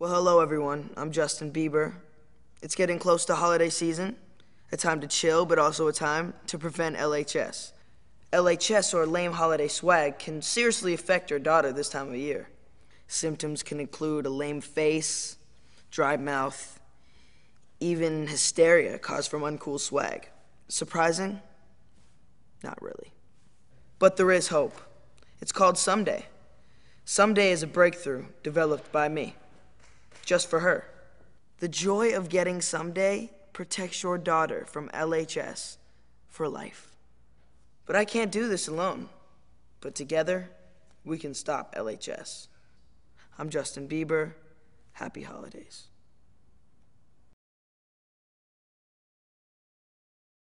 Well, hello, everyone. I'm Justin Bieber. It's getting close to holiday season, a time to chill, but also a time to prevent LHS. LHS or lame holiday swag can seriously affect your daughter this time of year. Symptoms can include a lame face, dry mouth, even hysteria caused from uncool swag. Surprising? Not really. But there is hope. It's called Someday. Someday is a breakthrough developed by me just for her. The joy of getting someday protects your daughter from LHS for life. But I can't do this alone. But together, we can stop LHS. I'm Justin Bieber. Happy holidays.